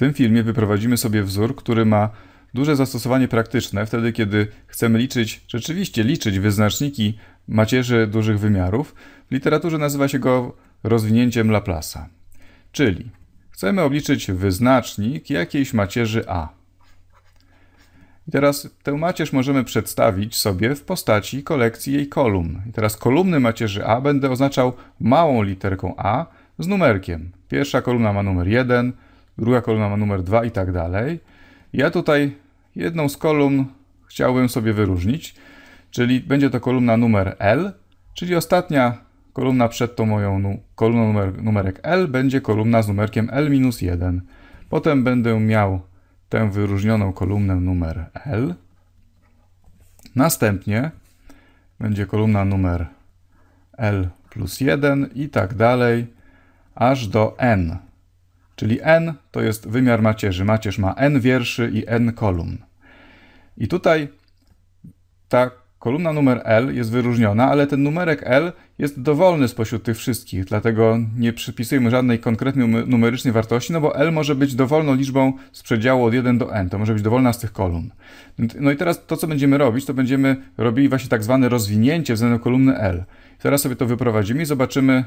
tym filmie wyprowadzimy sobie wzór, który ma duże zastosowanie praktyczne wtedy, kiedy chcemy liczyć, rzeczywiście liczyć wyznaczniki macierzy dużych wymiarów. W literaturze nazywa się go rozwinięciem Laplace'a. Czyli chcemy obliczyć wyznacznik jakiejś macierzy A. I teraz tę macierz możemy przedstawić sobie w postaci kolekcji jej kolumn. I teraz kolumny macierzy A będę oznaczał małą literką A z numerkiem. Pierwsza kolumna ma numer 1, druga kolumna ma numer 2 i tak dalej. Ja tutaj jedną z kolumn chciałbym sobie wyróżnić, czyli będzie to kolumna numer L, czyli ostatnia kolumna przed tą moją kolumną numer, numerek L będzie kolumna z numerkiem L-1. Potem będę miał tę wyróżnioną kolumnę numer L. Następnie będzie kolumna numer L plus 1 i tak dalej, aż do N. Czyli n to jest wymiar macierzy. Macierz ma n wierszy i n kolumn. I tutaj ta kolumna numer L jest wyróżniona, ale ten numerek L jest dowolny spośród tych wszystkich, dlatego nie przypisujemy żadnej konkretnej numerycznej wartości, no bo L może być dowolną liczbą z przedziału od 1 do n, to może być dowolna z tych kolumn. No i teraz to, co będziemy robić, to będziemy robili właśnie tak zwane rozwinięcie względem kolumny L. Teraz sobie to wyprowadzimy i zobaczymy,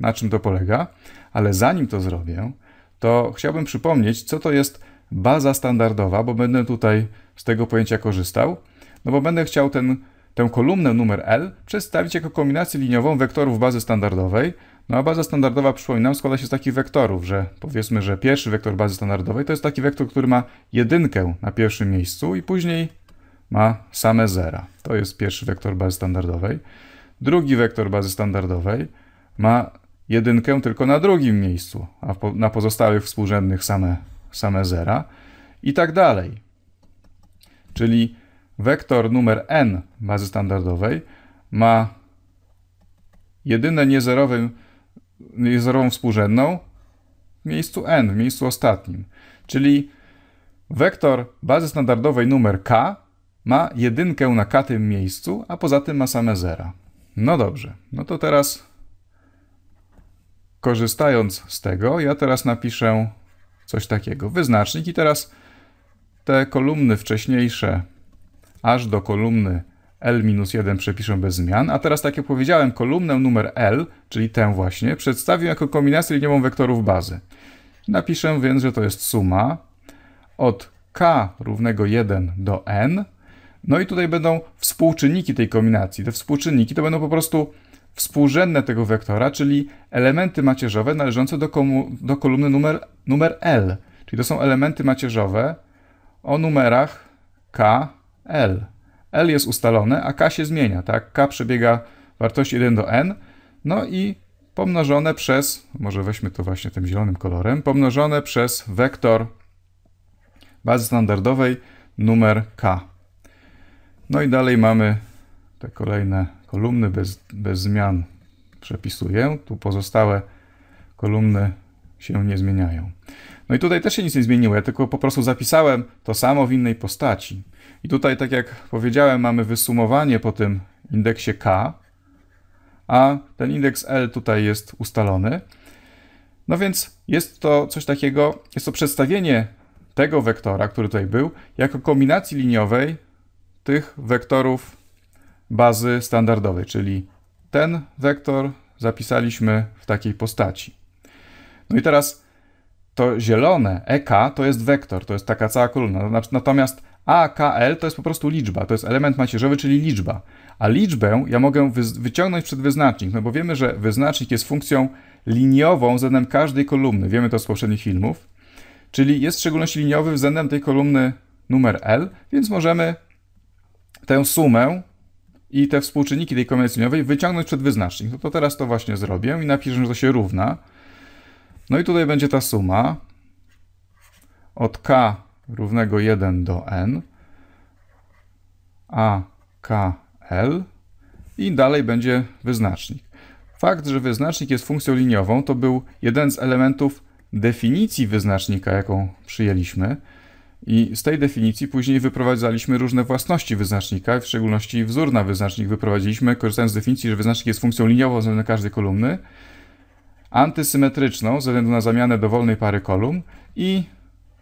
na czym to polega, ale zanim to zrobię, to chciałbym przypomnieć, co to jest baza standardowa, bo będę tutaj z tego pojęcia korzystał, no bo będę chciał ten, tę kolumnę numer L przedstawić jako kombinację liniową wektorów bazy standardowej. No a baza standardowa, przypominam, składa się z takich wektorów, że powiedzmy, że pierwszy wektor bazy standardowej to jest taki wektor, który ma jedynkę na pierwszym miejscu i później ma same zera. To jest pierwszy wektor bazy standardowej. Drugi wektor bazy standardowej ma jedynkę tylko na drugim miejscu, a na pozostałych współrzędnych same, same zera i tak dalej. Czyli wektor numer n bazy standardowej ma jedyne niezerowym, niezerową współrzędną w miejscu n, w miejscu ostatnim. Czyli wektor bazy standardowej numer k ma jedynkę na k tym miejscu, a poza tym ma same zera. No dobrze, no to teraz korzystając z tego, ja teraz napiszę coś takiego, wyznacznik i teraz te kolumny wcześniejsze aż do kolumny L-1 przepiszę bez zmian, a teraz tak jak powiedziałem, kolumnę numer L, czyli tę właśnie, przedstawię jako kombinację liniową wektorów bazy. Napiszę więc, że to jest suma od k równego 1 do n, no i tutaj będą współczynniki tej kombinacji. Te współczynniki to będą po prostu współrzędne tego wektora, czyli elementy macierzowe należące do, komu, do kolumny numer, numer L. Czyli to są elementy macierzowe o numerach K, L. L jest ustalone, a K się zmienia, tak? K przebiega wartość 1 do N, no i pomnożone przez, może weźmy to właśnie tym zielonym kolorem, pomnożone przez wektor bazy standardowej numer K. No i dalej mamy te kolejne kolumny bez, bez zmian przepisuję. Tu pozostałe kolumny się nie zmieniają. No i tutaj też się nic nie zmieniło, ja tylko po prostu zapisałem to samo w innej postaci. I tutaj, tak jak powiedziałem, mamy wysumowanie po tym indeksie K, a ten indeks L tutaj jest ustalony. No więc jest to coś takiego, jest to przedstawienie tego wektora, który tutaj był, jako kombinacji liniowej tych wektorów bazy standardowej, czyli ten wektor zapisaliśmy w takiej postaci. No i teraz to zielone EK to jest wektor, to jest taka cała kolumna. Natomiast AKL to jest po prostu liczba, to jest element macierzowy, czyli liczba. A liczbę ja mogę wyciągnąć przed wyznacznik, no bo wiemy, że wyznacznik jest funkcją liniową względem każdej kolumny. Wiemy to z poprzednich filmów. Czyli jest w szczególności liniowy względem tej kolumny numer L, więc możemy tę sumę i te współczynniki tej konwencjoniowej wyciągnąć przed wyznacznik. No to teraz to właśnie zrobię i napiszę, że to się równa. No i tutaj będzie ta suma od k równego 1 do n a k l i dalej będzie wyznacznik. Fakt, że wyznacznik jest funkcją liniową, to był jeden z elementów definicji wyznacznika, jaką przyjęliśmy. I z tej definicji później wyprowadzaliśmy różne własności wyznacznika, w szczególności wzór na wyznacznik wyprowadziliśmy, korzystając z definicji, że wyznacznik jest funkcją liniową względem każdej kolumny, antysymetryczną ze względu na zamianę dowolnej pary kolumn i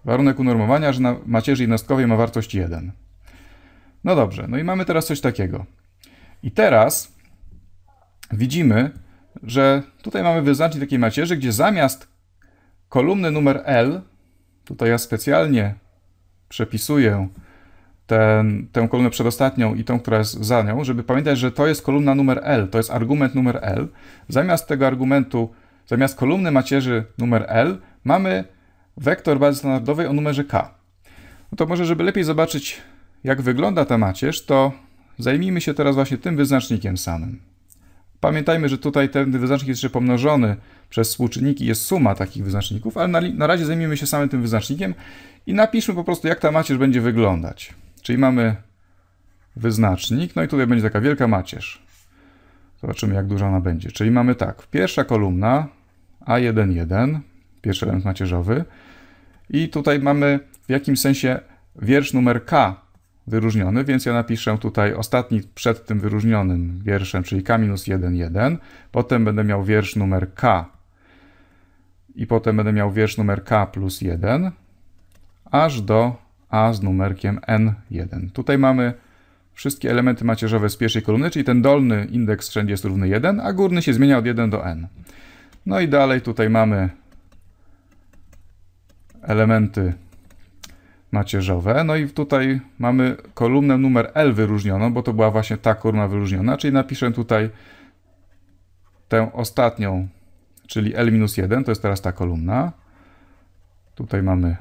warunek unormowania, że na macierzy jednostkowej ma wartość 1. No dobrze, no i mamy teraz coś takiego. I teraz widzimy, że tutaj mamy wyznacznik takiej macierzy, gdzie zamiast kolumny numer L, tutaj ja specjalnie przepisuję ten, tę kolumnę przedostatnią i tą, która jest za nią, żeby pamiętać, że to jest kolumna numer L, to jest argument numer L. Zamiast tego argumentu, zamiast kolumny macierzy numer L, mamy wektor bazy standardowej o numerze K. No to może, żeby lepiej zobaczyć, jak wygląda ta macierz, to zajmijmy się teraz właśnie tym wyznacznikiem samym. Pamiętajmy, że tutaj ten wyznacznik jest jeszcze pomnożony przez współczynniki, jest suma takich wyznaczników, ale na, na razie zajmijmy się samym tym wyznacznikiem i napiszmy po prostu, jak ta macierz będzie wyglądać. Czyli mamy wyznacznik, no i tutaj będzie taka wielka macierz. Zobaczymy, jak duża ona będzie. Czyli mamy tak, pierwsza kolumna A11, pierwszy element macierzowy i tutaj mamy w jakimś sensie wiersz numer K wyróżniony, więc ja napiszę tutaj ostatni przed tym wyróżnionym wierszem, czyli k 1. Potem będę miał wiersz numer K i potem będę miał wiersz numer K plus 1 aż do A z numerkiem N1. Tutaj mamy wszystkie elementy macierzowe z pierwszej kolumny, czyli ten dolny indeks wszędzie jest równy 1, a górny się zmienia od 1 do N. No i dalej tutaj mamy elementy macierzowe. No i tutaj mamy kolumnę numer L wyróżnioną, bo to była właśnie ta kolumna wyróżniona, czyli napiszę tutaj tę ostatnią, czyli L-1, to jest teraz ta kolumna. Tutaj mamy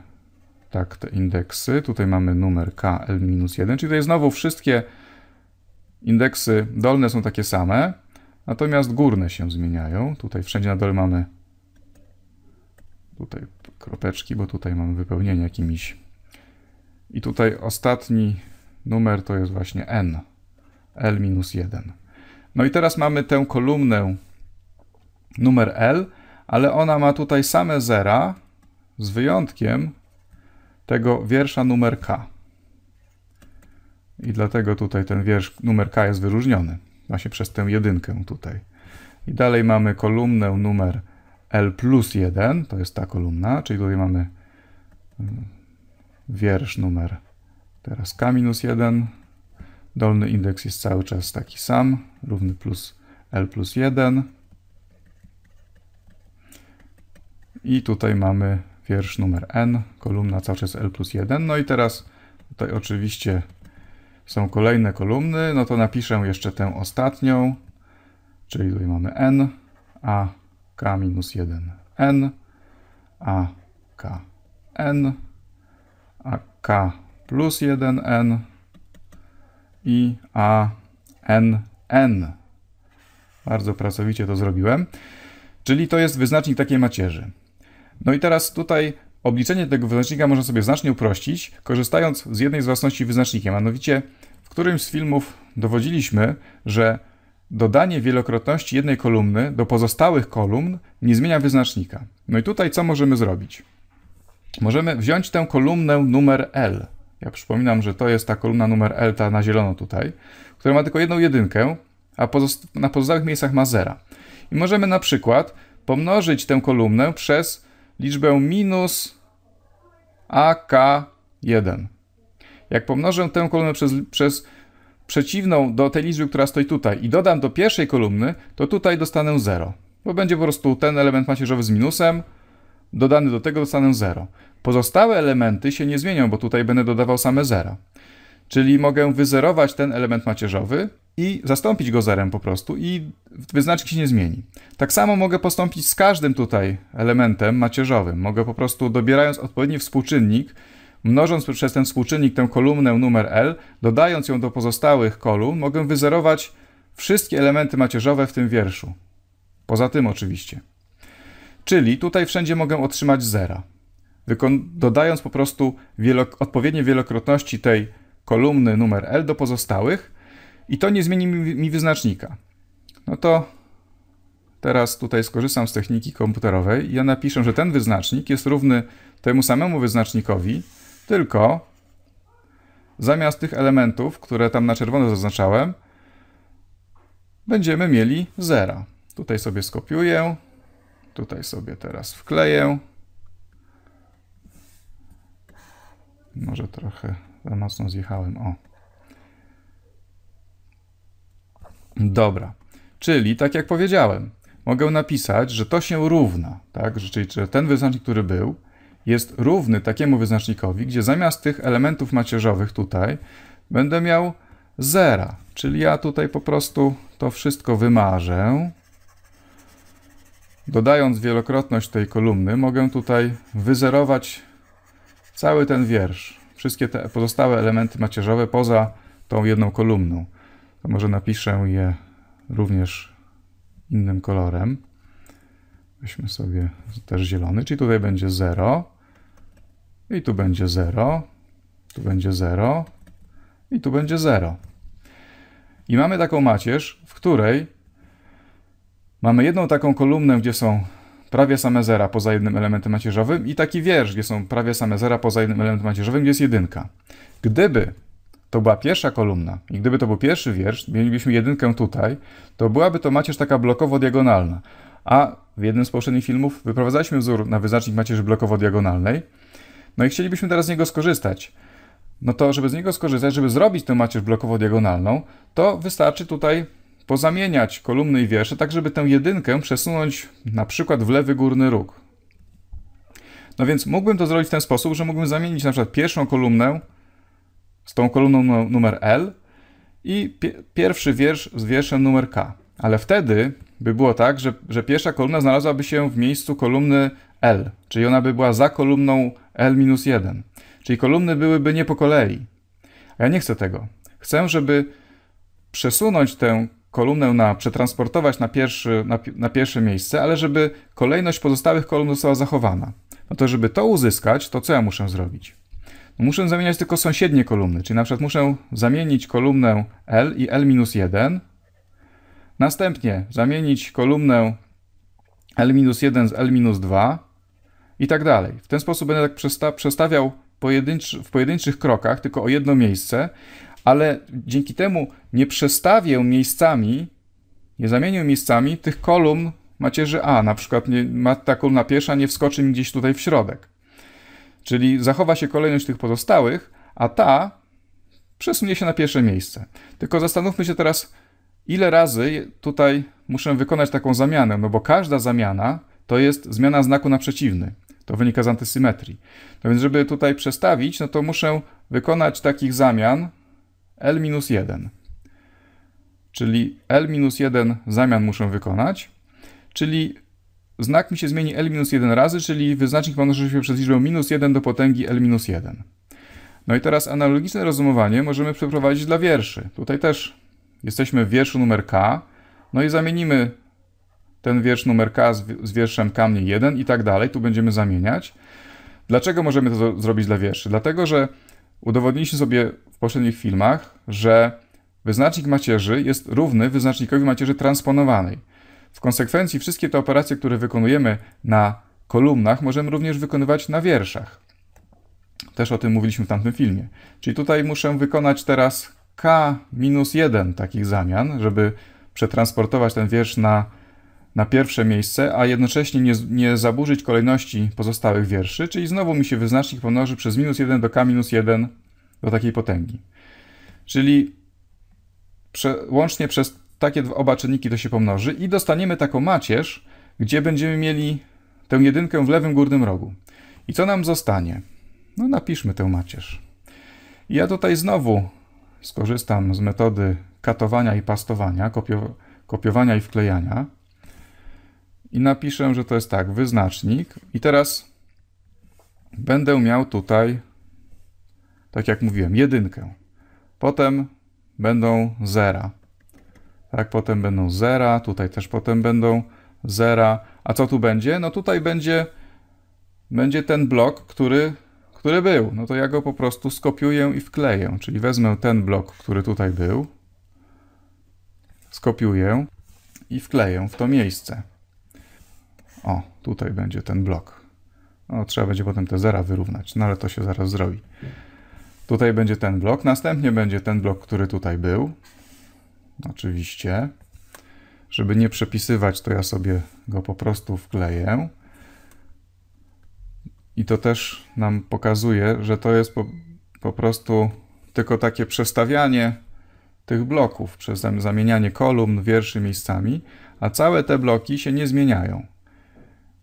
tak, te indeksy. Tutaj mamy numer K, L-1, czyli tutaj znowu wszystkie indeksy dolne są takie same, natomiast górne się zmieniają. Tutaj wszędzie na dole mamy tutaj kropeczki, bo tutaj mamy wypełnienie jakimiś. I tutaj ostatni numer to jest właśnie N, L-1. No i teraz mamy tę kolumnę numer L, ale ona ma tutaj same zera, z wyjątkiem tego wiersza numer K. I dlatego tutaj ten wiersz numer K jest wyróżniony, właśnie przez tę jedynkę tutaj. I dalej mamy kolumnę numer L plus 1, to jest ta kolumna, czyli tutaj mamy mm, wiersz numer teraz K minus 1, dolny indeks jest cały czas taki sam, równy plus L plus 1. I tutaj mamy wiersz numer n, kolumna cały czas l plus 1. No i teraz tutaj oczywiście są kolejne kolumny, no to napiszę jeszcze tę ostatnią, czyli tutaj mamy n, a k minus 1 n, a k n, a k plus 1 n i a n n. Bardzo pracowicie to zrobiłem. Czyli to jest wyznacznik takiej macierzy. No i teraz tutaj obliczenie tego wyznacznika można sobie znacznie uprościć, korzystając z jednej z własności wyznacznikiem, mianowicie w którymś z filmów dowodziliśmy, że dodanie wielokrotności jednej kolumny do pozostałych kolumn nie zmienia wyznacznika. No i tutaj co możemy zrobić? Możemy wziąć tę kolumnę numer L. Ja przypominam, że to jest ta kolumna numer L, ta na zielono tutaj, która ma tylko jedną jedynkę, a pozosta na pozostałych miejscach ma zera. I możemy na przykład pomnożyć tę kolumnę przez liczbę minus AK1. Jak pomnożę tę kolumnę przez, przez przeciwną do tej liczby, która stoi tutaj i dodam do pierwszej kolumny, to tutaj dostanę 0. Bo będzie po prostu ten element macierzowy z minusem, dodany do tego dostanę 0. Pozostałe elementy się nie zmienią, bo tutaj będę dodawał same 0. Czyli mogę wyzerować ten element macierzowy, i zastąpić go zerem po prostu i wyznacznik się nie zmieni. Tak samo mogę postąpić z każdym tutaj elementem macierzowym. Mogę po prostu dobierając odpowiedni współczynnik, mnożąc przez ten współczynnik tę kolumnę numer L, dodając ją do pozostałych kolumn, mogę wyzerować wszystkie elementy macierzowe w tym wierszu. Poza tym oczywiście. Czyli tutaj wszędzie mogę otrzymać zera. dodając po prostu odpowiednie wielokrotności tej kolumny numer L do pozostałych, i to nie zmieni mi wyznacznika. No to teraz tutaj skorzystam z techniki komputerowej i ja napiszę, że ten wyznacznik jest równy temu samemu wyznacznikowi, tylko zamiast tych elementów, które tam na czerwono zaznaczałem, będziemy mieli zera. Tutaj sobie skopiuję, tutaj sobie teraz wkleję. Może trochę za mocno zjechałem, o. Dobra, czyli tak jak powiedziałem, mogę napisać, że to się równa, tak? Że, czyli że ten wyznacznik, który był, jest równy takiemu wyznacznikowi, gdzie zamiast tych elementów macierzowych tutaj będę miał zera. Czyli ja tutaj po prostu to wszystko wymarzę. Dodając wielokrotność tej kolumny, mogę tutaj wyzerować cały ten wiersz. Wszystkie te pozostałe elementy macierzowe poza tą jedną kolumną to może napiszę je również innym kolorem. Weźmy sobie też zielony, czyli tutaj będzie 0 i tu będzie 0, tu będzie 0 i tu będzie 0. I mamy taką macierz, w której mamy jedną taką kolumnę, gdzie są prawie same zera poza jednym elementem macierzowym i taki wiersz, gdzie są prawie same zera poza jednym elementem macierzowym, gdzie jest jedynka. Gdyby to była pierwsza kolumna i gdyby to był pierwszy wiersz, mielibyśmy jedynkę tutaj, to byłaby to macierz taka blokowo-diagonalna. A w jednym z poprzednich filmów wyprowadzaliśmy wzór na wyznacznik macierzy blokowo-diagonalnej, no i chcielibyśmy teraz z niego skorzystać. No to, żeby z niego skorzystać, żeby zrobić tę macierz blokowo-diagonalną, to wystarczy tutaj pozamieniać kolumny i wiersze, tak żeby tę jedynkę przesunąć na przykład w lewy górny róg. No więc mógłbym to zrobić w ten sposób, że mógłbym zamienić na przykład pierwszą kolumnę z tą kolumną numer L i pierwszy wiersz z wierszem numer K. Ale wtedy by było tak, że, że pierwsza kolumna znalazłaby się w miejscu kolumny L, czyli ona by była za kolumną L-1. Czyli kolumny byłyby nie po kolei. A ja nie chcę tego. Chcę, żeby przesunąć tę kolumnę na, przetransportować na, pierwszy, na, na, pierwsze miejsce, ale żeby kolejność pozostałych kolumn została zachowana. No to żeby to uzyskać, to co ja muszę zrobić? muszę zamieniać tylko sąsiednie kolumny, czyli na przykład muszę zamienić kolumnę L i L-1, następnie zamienić kolumnę L-1 z L-2 i tak dalej. W ten sposób będę tak przestawiał pojedynczy, w pojedynczych krokach tylko o jedno miejsce, ale dzięki temu nie przestawię miejscami, nie zamienię miejscami tych kolumn macierzy A. Na przykład nie, ta kolumna pierwsza nie wskoczy mi gdzieś tutaj w środek. Czyli zachowa się kolejność tych pozostałych, a ta przesunie się na pierwsze miejsce. Tylko zastanówmy się teraz, ile razy tutaj muszę wykonać taką zamianę, no bo każda zamiana to jest zmiana znaku na przeciwny. To wynika z antysymetrii. No więc, żeby tutaj przestawić, no to muszę wykonać takich zamian L-1. Czyli L-1 zamian muszę wykonać, czyli znak mi się zmieni L minus 1 razy, czyli wyznacznik ponoszy się przez liczbę minus 1 do potęgi L minus 1. No i teraz analogiczne rozumowanie możemy przeprowadzić dla wierszy. Tutaj też jesteśmy w wierszu numer K, no i zamienimy ten wiersz numer K z wierszem K mniej 1 i tak dalej, tu będziemy zamieniać. Dlaczego możemy to zrobić dla wierszy? Dlatego, że udowodniliśmy sobie w poprzednich filmach, że wyznacznik macierzy jest równy wyznacznikowi macierzy transponowanej. W konsekwencji wszystkie te operacje, które wykonujemy na kolumnach, możemy również wykonywać na wierszach. Też o tym mówiliśmy w tamtym filmie. Czyli tutaj muszę wykonać teraz k-1 takich zamian, żeby przetransportować ten wiersz na, na pierwsze miejsce, a jednocześnie nie, nie zaburzyć kolejności pozostałych wierszy, czyli znowu mi się wyznacznik pomnoży przez minus 1 do k-1 do takiej potęgi. Czyli prze, łącznie przez takie oba czynniki to się pomnoży i dostaniemy taką macierz, gdzie będziemy mieli tę jedynkę w lewym górnym rogu. I co nam zostanie? No napiszmy tę macierz. Ja tutaj znowu skorzystam z metody katowania i pastowania, kopio kopiowania i wklejania. I napiszę, że to jest tak, wyznacznik. I teraz będę miał tutaj, tak jak mówiłem, jedynkę. Potem będą zera tak, potem będą zera, tutaj też potem będą zera. A co tu będzie? No tutaj będzie, będzie ten blok, który, który był. No to ja go po prostu skopiuję i wkleję, czyli wezmę ten blok, który tutaj był, skopiuję i wkleję w to miejsce. O, tutaj będzie ten blok. No, trzeba będzie potem te zera wyrównać, no ale to się zaraz zrobi. Tutaj będzie ten blok, następnie będzie ten blok, który tutaj był, oczywiście. Żeby nie przepisywać, to ja sobie go po prostu wkleję. I to też nam pokazuje, że to jest po, po prostu tylko takie przestawianie tych bloków przez zamienianie kolumn, wierszy miejscami, a całe te bloki się nie zmieniają.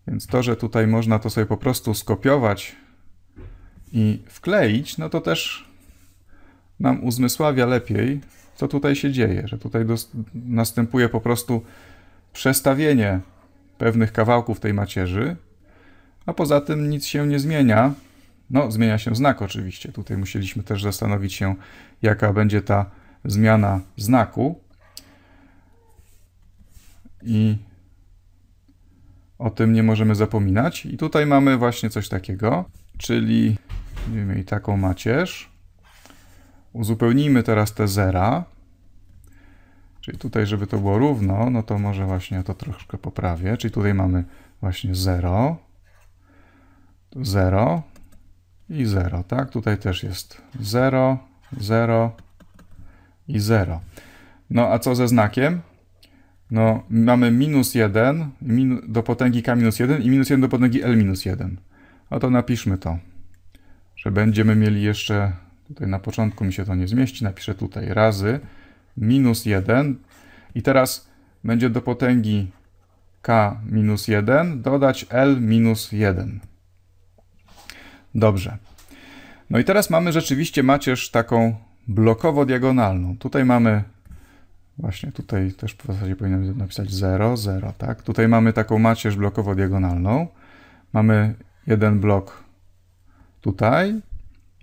Więc to, że tutaj można to sobie po prostu skopiować i wkleić, no to też nam uzmysławia lepiej, co tutaj się dzieje, że tutaj następuje po prostu przestawienie pewnych kawałków tej macierzy, a poza tym nic się nie zmienia. No, zmienia się znak oczywiście. Tutaj musieliśmy też zastanowić się, jaka będzie ta zmiana znaku. I o tym nie możemy zapominać. I tutaj mamy właśnie coś takiego, czyli mieli taką macierz uzupełnijmy teraz te zera, czyli tutaj, żeby to było równo, no to może właśnie to troszkę poprawię, czyli tutaj mamy właśnie 0, 0 i 0, tak? Tutaj też jest 0, 0 i 0. No a co ze znakiem? No mamy minus 1 minu do potęgi k minus 1 i minus 1 do potęgi l minus 1. No to napiszmy to, że będziemy mieli jeszcze Tutaj na początku mi się to nie zmieści. Napiszę tutaj razy minus 1. I teraz będzie do potęgi k minus 1 dodać l minus 1. Dobrze. No i teraz mamy rzeczywiście macierz taką blokowo-diagonalną. Tutaj mamy, właśnie tutaj też w zasadzie powinienem napisać 0, 0, tak? Tutaj mamy taką macierz blokowo-diagonalną. Mamy jeden blok tutaj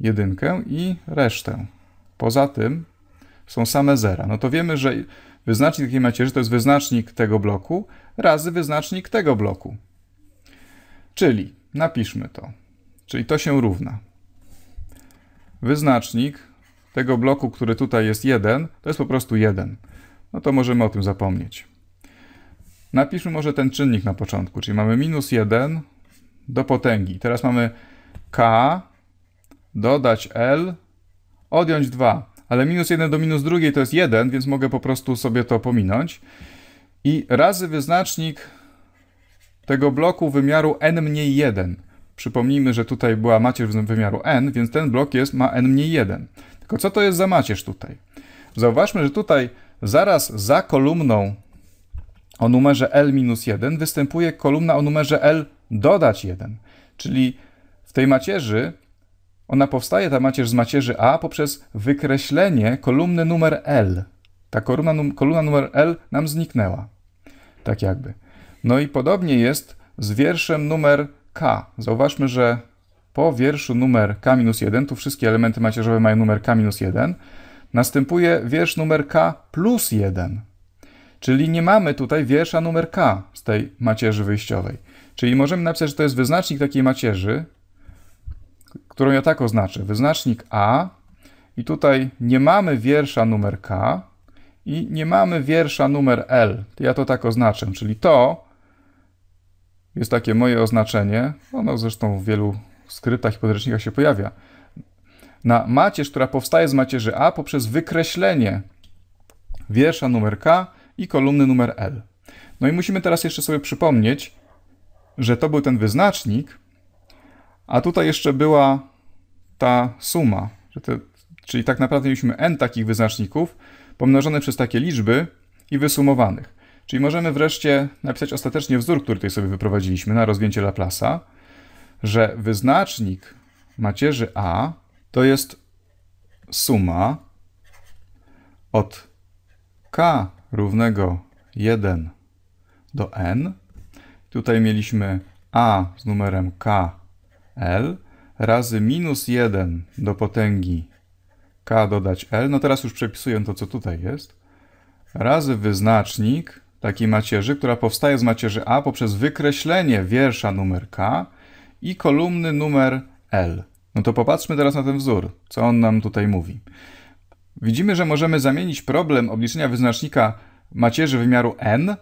jedynkę i resztę. Poza tym są same zera. No to wiemy, że wyznacznik takiej macierzy to jest wyznacznik tego bloku razy wyznacznik tego bloku. Czyli napiszmy to. Czyli to się równa. Wyznacznik tego bloku, który tutaj jest 1, to jest po prostu 1. No to możemy o tym zapomnieć. Napiszmy może ten czynnik na początku, czyli mamy minus 1 do potęgi. Teraz mamy k dodać L, odjąć 2. Ale minus 1 do minus drugiej to jest 1, więc mogę po prostu sobie to pominąć. I razy wyznacznik tego bloku wymiaru n mniej 1. Przypomnijmy, że tutaj była macierz wymiaru n, więc ten blok jest, ma n mniej 1. Tylko co to jest za macierz tutaj? Zauważmy, że tutaj zaraz za kolumną o numerze L minus 1 występuje kolumna o numerze L dodać 1. Czyli w tej macierzy ona powstaje, ta macierz z macierzy A, poprzez wykreślenie kolumny numer L. Ta kolumna, num, kolumna numer L nam zniknęła. Tak jakby. No i podobnie jest z wierszem numer K. Zauważmy, że po wierszu numer K-1, tu wszystkie elementy macierzowe mają numer K-1, następuje wiersz numer K plus 1. Czyli nie mamy tutaj wiersza numer K z tej macierzy wyjściowej. Czyli możemy napisać, że to jest wyznacznik takiej macierzy, którą ja tak oznaczę. Wyznacznik A i tutaj nie mamy wiersza numer K i nie mamy wiersza numer L. Ja to tak oznaczę, czyli to jest takie moje oznaczenie. Ono zresztą w wielu skryptach i podręcznikach się pojawia. Na macierz, która powstaje z macierzy A poprzez wykreślenie wiersza numer K i kolumny numer L. No i musimy teraz jeszcze sobie przypomnieć, że to był ten wyznacznik, a tutaj jeszcze była ta suma, te, czyli tak naprawdę mieliśmy n takich wyznaczników pomnożone przez takie liczby i wysumowanych. Czyli możemy wreszcie napisać ostatecznie wzór, który tutaj sobie wyprowadziliśmy na rozwinięcie Laplace'a, że wyznacznik macierzy A to jest suma od k równego 1 do n. Tutaj mieliśmy a z numerem k L razy minus 1 do potęgi K dodać L, no teraz już przepisuję to, co tutaj jest, razy wyznacznik takiej macierzy, która powstaje z macierzy A poprzez wykreślenie wiersza numer K i kolumny numer L. No to popatrzmy teraz na ten wzór, co on nam tutaj mówi. Widzimy, że możemy zamienić problem obliczenia wyznacznika macierzy wymiaru n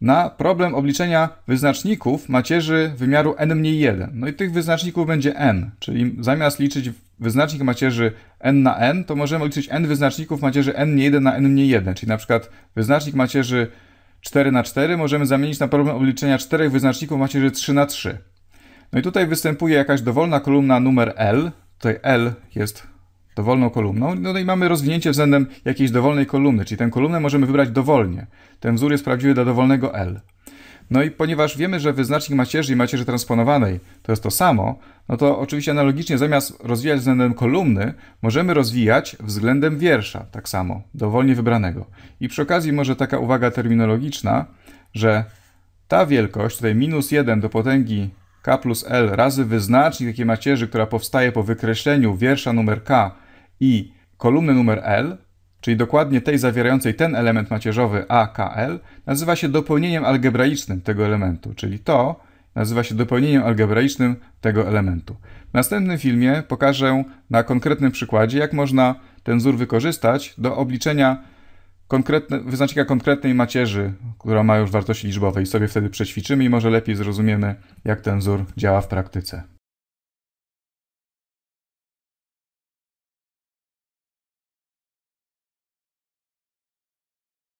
na problem obliczenia wyznaczników macierzy wymiaru n mniej 1. No i tych wyznaczników będzie n, czyli zamiast liczyć wyznacznik macierzy n na n, to możemy liczyć n wyznaczników macierzy n mniej 1 na n mniej 1, czyli na przykład wyznacznik macierzy 4 na 4 możemy zamienić na problem obliczenia czterech wyznaczników macierzy 3 na 3. No i tutaj występuje jakaś dowolna kolumna numer L, tutaj L jest dowolną kolumną. No, no i mamy rozwinięcie względem jakiejś dowolnej kolumny, czyli tę kolumnę możemy wybrać dowolnie. Ten wzór jest prawdziwy dla dowolnego L. No i ponieważ wiemy, że wyznacznik macierzy i macierzy transponowanej to jest to samo, no to oczywiście analogicznie zamiast rozwijać względem kolumny, możemy rozwijać względem wiersza, tak samo, dowolnie wybranego. I przy okazji może taka uwaga terminologiczna, że ta wielkość, tutaj minus 1 do potęgi k plus l razy wyznacznik takiej macierzy, która powstaje po wykreśleniu wiersza numer k i kolumny numer L, czyli dokładnie tej zawierającej ten element macierzowy AKL, nazywa się dopełnieniem algebraicznym tego elementu, czyli to nazywa się dopełnieniem algebraicznym tego elementu. W następnym filmie pokażę na konkretnym przykładzie, jak można ten wzór wykorzystać do obliczenia konkretne, wyznacznika konkretnej macierzy, która ma już wartości liczbowe i sobie wtedy przećwiczymy i może lepiej zrozumiemy, jak ten wzór działa w praktyce.